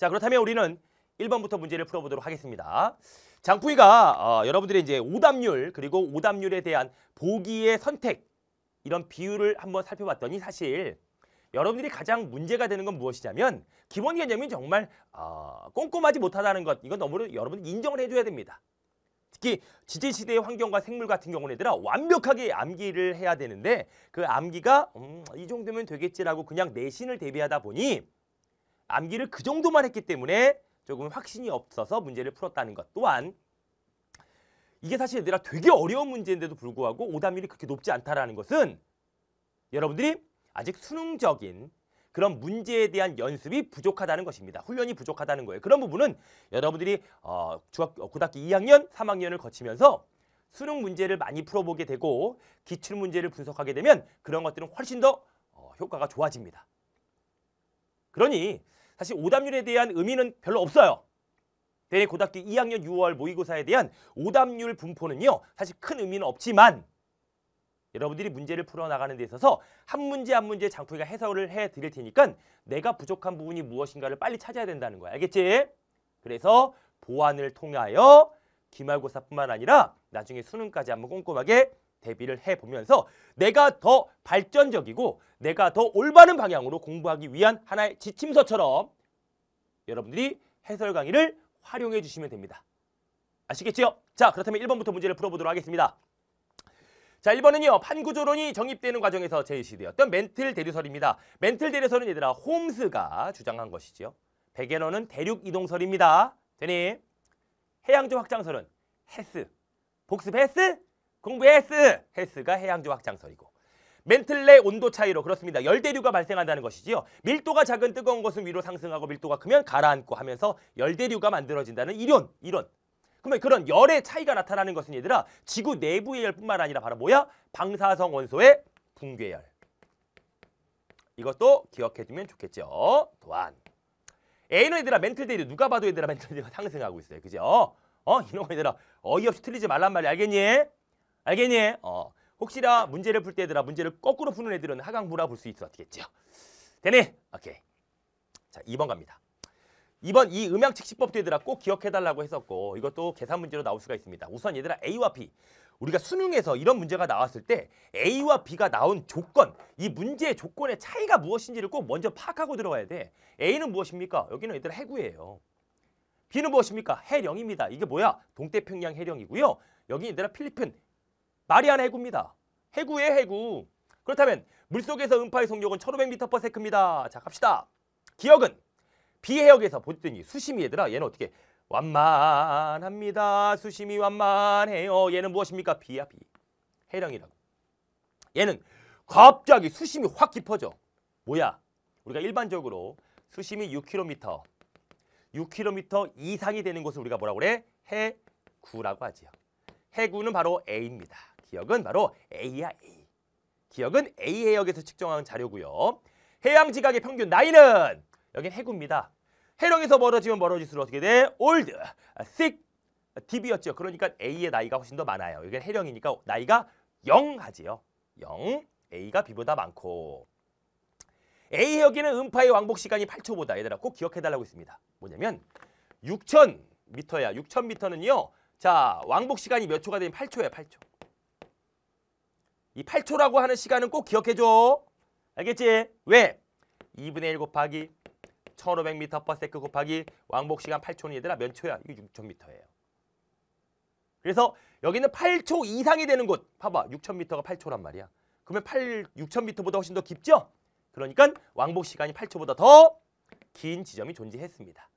자 그렇다면 우리는 1번부터 문제를 풀어보도록 하겠습니다. 장풍이가 어, 여러분들의 이제 오답률 그리고 오답률에 대한 보기의 선택 이런 비율을 한번 살펴봤더니 사실 여러분들이 가장 문제가 되는 건 무엇이냐면 기본 개념이 정말 어, 꼼꼼하지 못하다는 것 이건 너무 여러분 인정을 해줘야 됩니다. 특히 지질시대의 환경과 생물 같은 경우는 얘들아 완벽하게 암기를 해야 되는데 그 암기가 음, 이 정도면 되겠지라고 그냥 내신을 대비하다 보니 암기를 그 정도만 했기 때문에 조금 확신이 없어서 문제를 풀었다는 것 또한 이게 사실 얘들아 되게 어려운 문제인데도 불구하고 오답률이 그렇게 높지 않다라는 것은 여러분들이 아직 수능적인 그런 문제에 대한 연습이 부족하다는 것입니다. 훈련이 부족하다는 거예요. 그런 부분은 여러분들이 어, 중학, 교 어, 고등학교 2학년, 3학년을 거치면서 수능 문제를 많이 풀어보게 되고 기출 문제를 분석하게 되면 그런 것들은 훨씬 더 어, 효과가 좋아집니다. 그러니 사실 오답률에 대한 의미는 별로 없어요. 대개 고등학교 2학년 6월 모의고사에 대한 오답률 분포는요. 사실 큰 의미는 없지만 여러분들이 문제를 풀어나가는 데 있어서 한 문제 한 문제 장풀이가 해설을 해드릴 테니까 내가 부족한 부분이 무엇인가를 빨리 찾아야 된다는 거야. 알겠지? 그래서 보완을 통하여 기말고사뿐만 아니라 나중에 수능까지 한번 꼼꼼하게 대비를 해보면서 내가 더 발전적이고 내가 더 올바른 방향으로 공부하기 위한 하나의 지침서처럼 여러분들이 해설 강의를 활용해 주시면 됩니다. 아시겠지요? 자, 그렇다면 1번부터 문제를 풀어보도록 하겠습니다. 자, 1번은요. 판구조론이 정립되는 과정에서 제시되었던 멘틀 대류설입니다. 멘틀 대류설은 얘들아 홈스가 주장한 것이지요. 베게너는 대륙 이동설입니다. 되니? 해양조 확장설은 헬스 복습 헬스 공부 헬스헬스가 해양조 확장설이고 멘틀 내 온도 차이로 그렇습니다. 열대류가 발생한다는 것이지요. 밀도가 작은 뜨거운 것은 위로 상승하고 밀도가 크면 가라앉고 하면서 열대류가 만들어진다는 이론, 이론. 그러면 그런 열의 차이가 나타나는 것은 얘들아 지구 내부의 열뿐만 아니라 바로 뭐야? 방사성 원소의 붕괴열. 이것도 기억해두면 좋겠죠. 또한 A는 얘들아 멘틀 대류 누가 봐도 얘들아 멘틀 대류가 상승하고 있어요. 그죠? 어 이놈 얘들아 어이없이 틀리지 말란 말이야. 알겠니? 알겠니? 어 혹시나 문제를 풀때 얘들아 문제를 거꾸로 푸는 애들은 하강부라 볼 수 있어 어 되겠죠. 되네. 오케이. 자, 2번 갑니다. 2번 이 음향 측시법도 얘들아 꼭 기억해달라고 했었고 이것도 계산 문제로 나올 수가 있습니다. 우선 얘들아 A와 B 우리가 수능에서 이런 문제가 나왔을 때 A와 B가 나온 조건 이 문제의 조건의 차이가 무엇인지를 꼭 먼저 파악하고 들어와야 돼. A는 무엇입니까? 여기는 얘들아 해구예요. B는 무엇입니까? 해령입니다. 이게 뭐야? 동태평양 해령이고요. 여기 얘들아 필리핀 마리안 해구입니다. 해구의 해구. 그렇다면 물속에서 음파의 속력은 1500m/s입니다. 자, 갑시다. 기억은 비해역에서 보더니 수심이 얘들아 얘는 어떻게 완만합니다. 수심이 완만해요. 얘는 무엇입니까? 비야 비. 해령이라고. 얘는 갑자기 수심이 확 깊어져. 뭐야? 우리가 일반적으로 수심이 6km, 6km 이상이 되는 곳을 우리가 뭐라고 그래? 해구라고 하지요. 해구는 바로 A입니다. 기억은 바로 A야 A. 기억은 A 해역에서 측정한 자료고요. 해양 지각의 평균 나이는 여긴 해구입니다. 해령에서 멀어지면 멀어질수록 어떻게 돼? 올드, t h i c 였죠 그러니까 A의 나이가 훨씬 더 많아요. 이게 해령이니까 나이가 0 하지요. 0, A가 B보다 많고 A 해역에는 음파의 왕복 시간이 8초보다 얘들아 꼭 기억해달라고 있습니다. 뭐냐면 6,000m야. 6,000m는요. 자 왕복 시간이 몇 초가 되면 8초예요. 8초. 이 8초라고 하는 시간은 꼭 기억해줘. 알겠지? 왜? 2분의 1 곱하기 1500m/s 곱하기 왕복 시간 8초는 얘들아 몇 초야? 이게 6000m예요. 그래서 여기는 8초 이상이 되는 곳. 봐봐. 6000m가 8초란 말이야. 그러면 6000m보다 훨씬 더 깊죠? 그러니까 왕복 시간이 8초보다 더 긴 지점이 존재했습니다.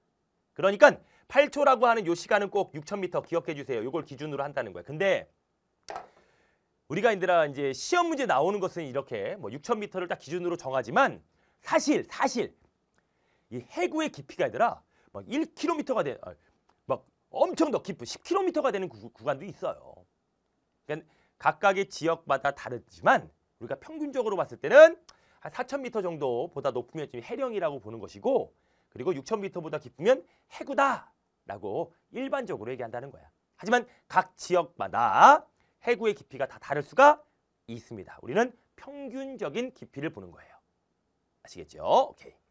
그러니까 8초라고 하는 요 시간은 꼭 6000m 기억해 주세요. 이걸 기준으로 한다는 거야. 근데 우리가 인들아 이제 시험 문제 나오는 것은 이렇게 뭐6천미터를딱 기준으로 정하지만 사실 사실 이 해구의 깊이가 얘들아 막 1km가 돼. 아, 막 엄청 더 깊은 10km가 되는 구, 구간도 있어요. 그러니까 각각의 지역마다 다르지만 우리가 평균적으로 봤을 때는 한 4,000m 정도보다 높으면 지금 해령이라고 보는 것이고 그리고 6,000m보다 깊으면 해구다라고 일반적으로 얘기한다는 거야. 하지만 각 지역마다 해구의 깊이가 다 다를 수가 있습니다. 우리는 평균적인 깊이를 보는 거예요. 아시겠죠? 오케이.